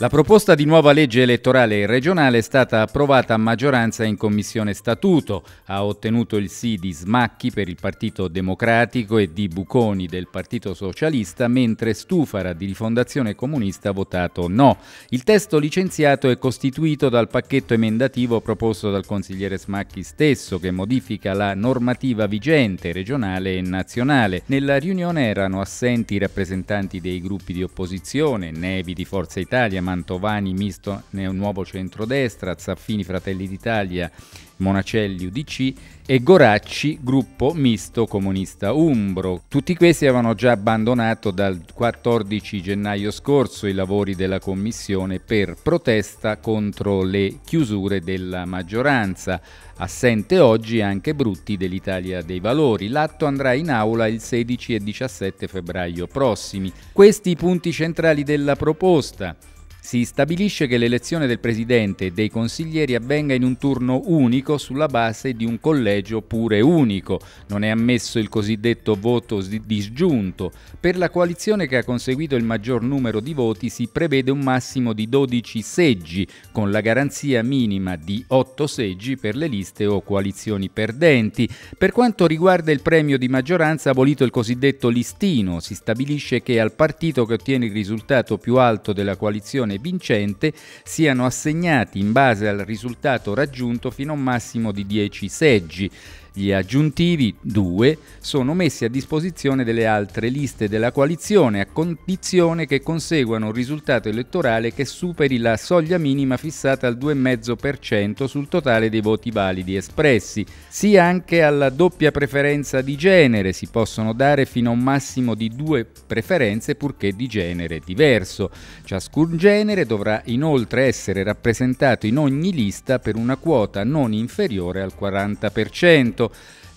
La proposta di nuova legge elettorale regionale è stata approvata a maggioranza in Commissione Statuto, ha ottenuto il sì di Smacchi per il Partito Democratico e di Buconi del Partito Socialista, mentre Stufara di Rifondazione Comunista ha votato no. Il testo licenziato è costituito dal pacchetto emendativo proposto dal consigliere Smacchi stesso, che modifica la normativa vigente regionale e nazionale. Nella riunione erano assenti i rappresentanti dei gruppi di opposizione, Nevi di Forza Italia, Mantovani misto Neo Nuovo Centrodestra, Zaffini Fratelli d'Italia, Monacelli UDC e Goracci gruppo misto comunista Umbro. Tutti questi avevano già abbandonato dal 14 gennaio scorso i lavori della commissione per protesta contro le chiusure della maggioranza. Assente oggi anche Brutti dell'Italia dei Valori. L'atto andrà in aula il 16 e 17 febbraio prossimi. Questi i punti centrali della proposta. Si stabilisce che l'elezione del presidente e dei consiglieri avvenga in un turno unico sulla base di un collegio pure unico. Non è ammesso il cosiddetto voto disgiunto. Per la coalizione che ha conseguito il maggior numero di voti si prevede un massimo di 12 seggi, con la garanzia minima di 8 seggi per le liste o coalizioni perdenti. Per quanto riguarda il premio di maggioranza, abolito il cosiddetto listino, si stabilisce che al partito che ottiene il risultato più alto della coalizione vincente siano assegnati in base al risultato raggiunto fino a un massimo di 10 seggi. Gli aggiuntivi, due, sono messi a disposizione delle altre liste della coalizione a condizione che conseguano un risultato elettorale che superi la soglia minima fissata al 2,5% sul totale dei voti validi espressi. Sì anche alla doppia preferenza di genere, si possono dare fino a un massimo di due preferenze purché di genere diverso. Ciascun genere dovrà inoltre essere rappresentato in ogni lista per una quota non inferiore al 40% decreto.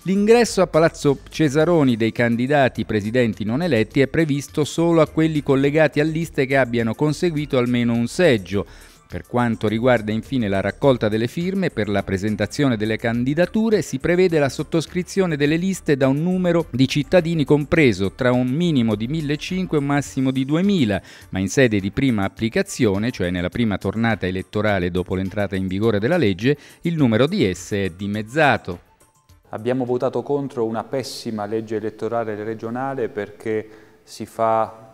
L'ingresso a Palazzo Cesaroni dei candidati presidenti non eletti è previsto solo a quelli collegati a liste che abbiano conseguito almeno un seggio. Per quanto riguarda infine la raccolta delle firme per la presentazione delle candidature, si prevede la sottoscrizione delle liste da un numero di cittadini compreso tra un minimo di 1.500 e un massimo di 2.000, ma in sede di prima applicazione, cioè nella prima tornata elettorale dopo l'entrata in vigore della legge, il numero di esse è dimezzato. Abbiamo votato contro una pessima legge elettorale regionale perché si fa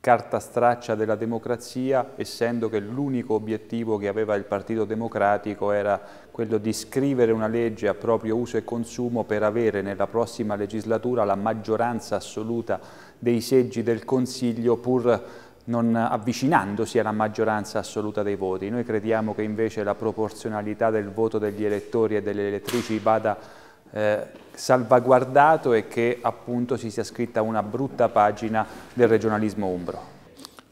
carta straccia della democrazia, essendo che l'unico obiettivo che aveva il Partito Democratico era quello di scrivere una legge a proprio uso e consumo per avere nella prossima legislatura la maggioranza assoluta dei seggi del Consiglio pur non avvicinandosi alla maggioranza assoluta dei voti. Noi crediamo che invece la proporzionalità del voto degli elettori e delle elettrici vada eh, salvaguardato e che appunto si sia scritta una brutta pagina del regionalismo umbro.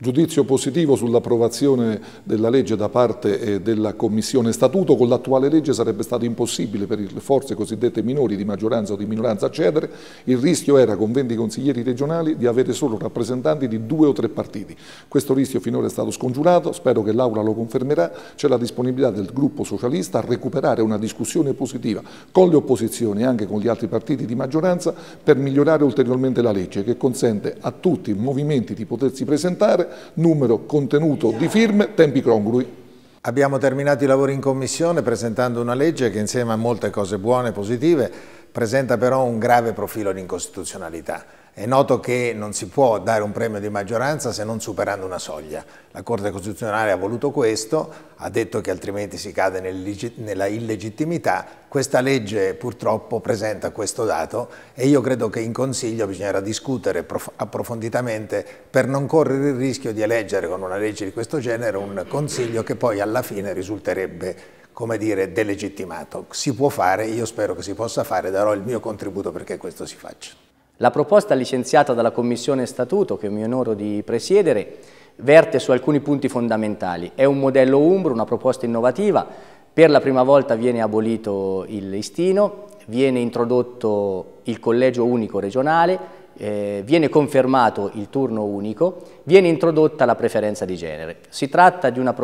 Giudizio positivo sull'approvazione della legge da parte eh, della Commissione Statuto. Con l'attuale legge sarebbe stato impossibile per le forze cosiddette minori di maggioranza o di minoranza accedere. Il rischio era con 20 consiglieri regionali di avere solo rappresentanti di due o tre partiti. Questo rischio finora è stato scongiurato, spero che l'Aula lo confermerà. C'è la disponibilità del gruppo socialista a recuperare una discussione positiva con le opposizioni e anche con gli altri partiti di maggioranza per migliorare ulteriormente la legge che consente a tutti i movimenti di potersi presentare numero, contenuto di firme, tempi congrui. Abbiamo terminato i lavori in commissione presentando una legge che insieme a molte cose buone e positive presenta però un grave profilo di incostituzionalità. È noto che non si può dare un premio di maggioranza se non superando una soglia. La Corte Costituzionale ha voluto questo, ha detto che altrimenti si cade nella illegittimità. Questa legge purtroppo presenta questo dato e io credo che in Consiglio bisognerà discutere approfonditamente per non correre il rischio di eleggere con una legge di questo genere un Consiglio che poi alla fine risulterebbe come dire, delegittimato. Si può fare, io spero che si possa fare, darò il mio contributo perché questo si faccia. La proposta licenziata dalla Commissione Statuto, che mi onoro di presiedere, verte su alcuni punti fondamentali. È un modello umbro, una proposta innovativa, per la prima volta viene abolito il listino, viene introdotto il collegio unico regionale, eh, viene confermato il turno unico, viene introdotta la preferenza di genere. Si tratta di una,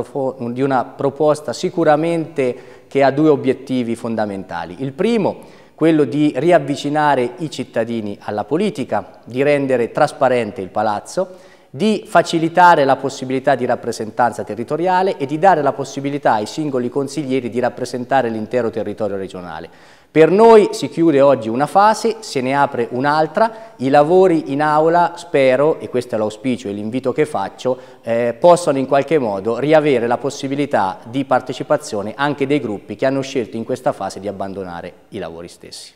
di una proposta sicuramente che ha due obiettivi fondamentali. Il primo quello di riavvicinare i cittadini alla politica, di rendere trasparente il palazzo, di facilitare la possibilità di rappresentanza territoriale e di dare la possibilità ai singoli consiglieri di rappresentare l'intero territorio regionale. Per noi si chiude oggi una fase, se ne apre un'altra, i lavori in aula spero, e questo è l'auspicio e l'invito che faccio, eh, possano in qualche modo riavere la possibilità di partecipazione anche dei gruppi che hanno scelto in questa fase di abbandonare i lavori stessi.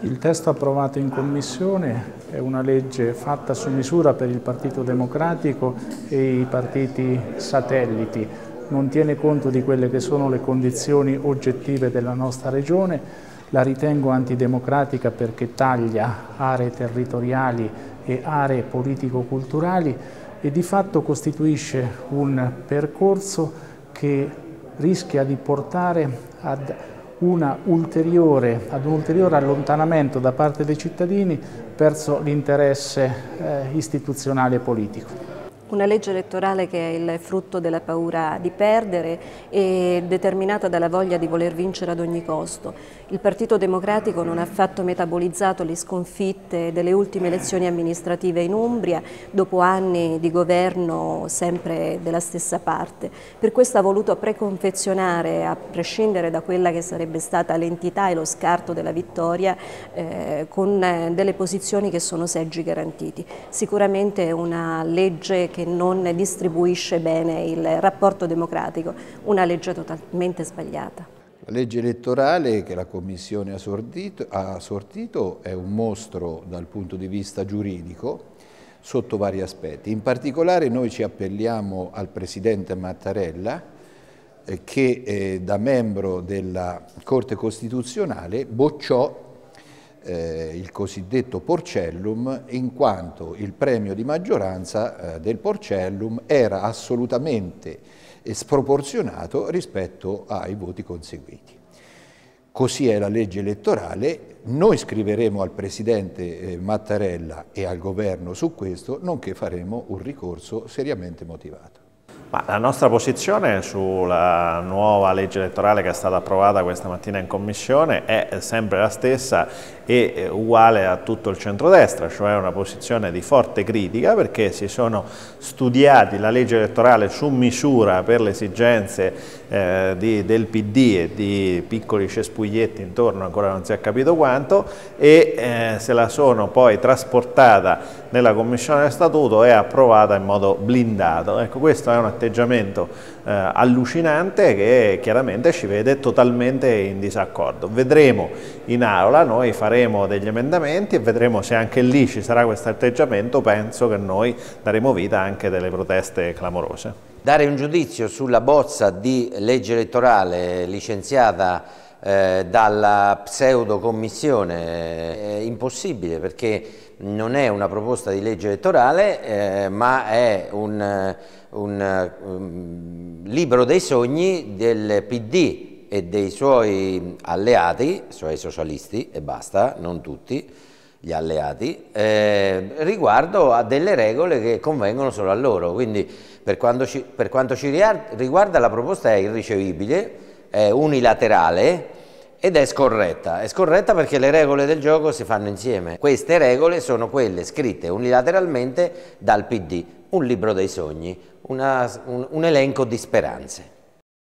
Il testo approvato in Commissione è una legge fatta su misura per il Partito Democratico e i partiti satelliti, non tiene conto di quelle che sono le condizioni oggettive della nostra Regione, la ritengo antidemocratica perché taglia aree territoriali e aree politico-culturali e di fatto costituisce un percorso che rischia di portare ad, ulteriore, ad un ulteriore allontanamento da parte dei cittadini verso l'interesse eh, istituzionale e politico. Una legge elettorale che è il frutto della paura di perdere e determinata dalla voglia di voler vincere ad ogni costo. Il Partito Democratico non ha affatto metabolizzato le sconfitte delle ultime elezioni amministrative in Umbria dopo anni di governo sempre della stessa parte. Per questo ha voluto preconfezionare, a prescindere da quella che sarebbe stata l'entità e lo scarto della vittoria, eh, con eh, delle posizioni che sono seggi garantiti. Sicuramente una legge che che non distribuisce bene il rapporto democratico, una legge totalmente sbagliata. La legge elettorale che la Commissione ha, sortito, ha sortito è un mostro dal punto di vista giuridico sotto vari aspetti. In particolare noi ci appelliamo al Presidente Mattarella eh, che eh, da membro della Corte Costituzionale bocciò eh, il cosiddetto porcellum in quanto il premio di maggioranza eh, del porcellum era assolutamente sproporzionato rispetto ai voti conseguiti. Così è la legge elettorale, noi scriveremo al Presidente eh, Mattarella e al Governo su questo, nonché faremo un ricorso seriamente motivato. Ma la nostra posizione sulla nuova legge elettorale che è stata approvata questa mattina in Commissione è sempre la stessa e eh, uguale a tutto il centrodestra, cioè una posizione di forte critica perché si sono studiati la legge elettorale su misura per le esigenze eh, di, del PD e di piccoli cespuglietti intorno, ancora non si è capito quanto, e eh, se la sono poi trasportata nella Commissione Statuto e approvata in modo blindato. Ecco, questa è una atteggiamento eh, allucinante che chiaramente ci vede totalmente in disaccordo. Vedremo in aula, noi faremo degli emendamenti e vedremo se anche lì ci sarà questo atteggiamento, penso che noi daremo vita anche a delle proteste clamorose. Dare un giudizio sulla bozza di legge elettorale licenziata eh, dalla pseudo commissione è impossibile perché non è una proposta di legge elettorale eh, ma è un, un um, libro dei sogni del PD e dei suoi alleati, cioè i socialisti e basta, non tutti, gli alleati, eh, riguardo a delle regole che convengono solo a loro. Quindi per ci, per quanto ci riguarda la proposta è irricevibile, eh, unilaterale ed è scorretta. È scorretta perché le regole del gioco si fanno insieme. Queste regole sono quelle scritte unilateralmente dal PD, un libro dei sogni, una, un, un elenco di speranze.